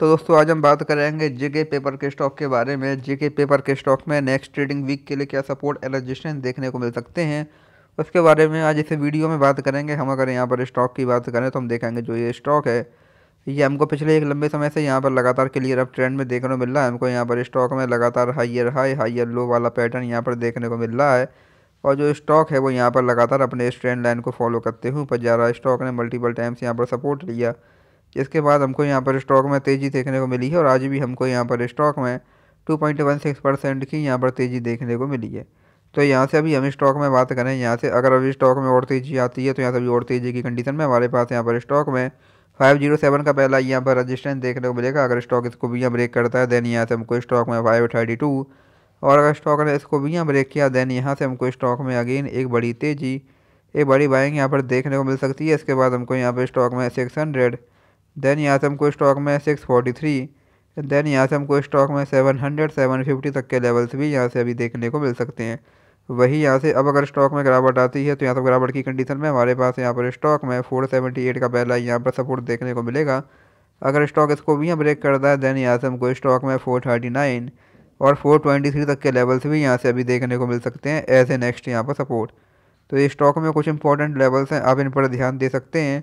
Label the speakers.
Speaker 1: तो दोस्तों आज हम बात करेंगे जेके पेपर के स्टॉक के बारे में जेके पेपर के स्टॉक में नेक्स्ट ट्रेडिंग वीक के लिए क्या सपोर्ट एंड देखने को मिल सकते हैं उसके बारे में आज इसे वीडियो में बात करेंगे हम अगर यहाँ पर स्टॉक की बात करें तो हम देखेंगे जो ये स्टॉक है ये हमको पिछले एक लंबे समय से यहाँ पर लगातार क्लियर अप ट्रेंड में देखने को मिल रहा है हमको यहाँ पर स्टॉक में लगातार हाइयर हाई हाइयर लो वाला पैटर्न यहाँ पर देखने को मिल रहा है और जो स्टॉक है वो यहाँ पर लगातार अपने इस ट्रेंड लाइन को फॉलो करते हुए ऊपर जा रहा है स्टॉक ने मल्टीपल टाइम्स यहाँ पर सपोर्ट लिया जिसके बाद हमको यहाँ पर स्टॉक में तेज़ी देखने को मिली है और आज भी हमको यहाँ पर स्टॉक में 2.16 परसेंट की यहाँ पर तेज़ी देखने को मिली है तो यहाँ से अभी हम स्टॉक में बात करें यहाँ से अगर अभी स्टॉक में और तेज़ी आती है तो यहाँ से अभी और तेज़ी की कंडीशन में हमारे पास यहाँ पर स्टॉक में फाइव जीरो सेवन का पहला यहाँ पर रजिस्टेंस देखने को मिलेगा अगर स्टॉक इसको भी यहाँ ब्रेक करता है देन यहाँ से हमको स्टॉक में फाइव थर्टी टू और अगर स्टॉक ने इसको भी यहाँ ब्रेक किया देन यहाँ से हमको स्टॉक में अगेन एक बड़ी तेज़ी एक बड़ी बाइंग यहाँ पर देखने को मिल सकती है इसके बाद हमको यहाँ पर स्टॉक में सिक्स हंड्रेड देन यहाँ से हमको स्टॉक में सिक्स फोर्टी थ्री देन यहाँ से हमको स्टॉक में सेवन हंड्रेड सेवन फिफ्टी तक के लेवल्स भी यहाँ से अभी देखने को मिल सकते हैं वही यहाँ से अब अगर स्टॉक में गिरावट आती है तो यहाँ से गिरावट की कंडीशन में हमारे पास यहाँ पर स्टॉक में फोर सेवेंटी एट का पहला यहाँ पर सपोर्ट देखने को मिलेगा अगर स्टॉक इसको भी यहाँ ब्रेक करता है देन यहाँ से हमको स्टॉक में फोर थर्टी नाइन और फोर ट्वेंटी थ्री तक के लेवल्स भी यहाँ से अभी देखने को मिल सकते हैं एज ए नेक्स्ट यहाँ पर सपोर्ट तो ये स्टॉक में कुछ इंपॉर्टेंट लेवल्स हैं आप इन पर ध्यान दे सकते हैं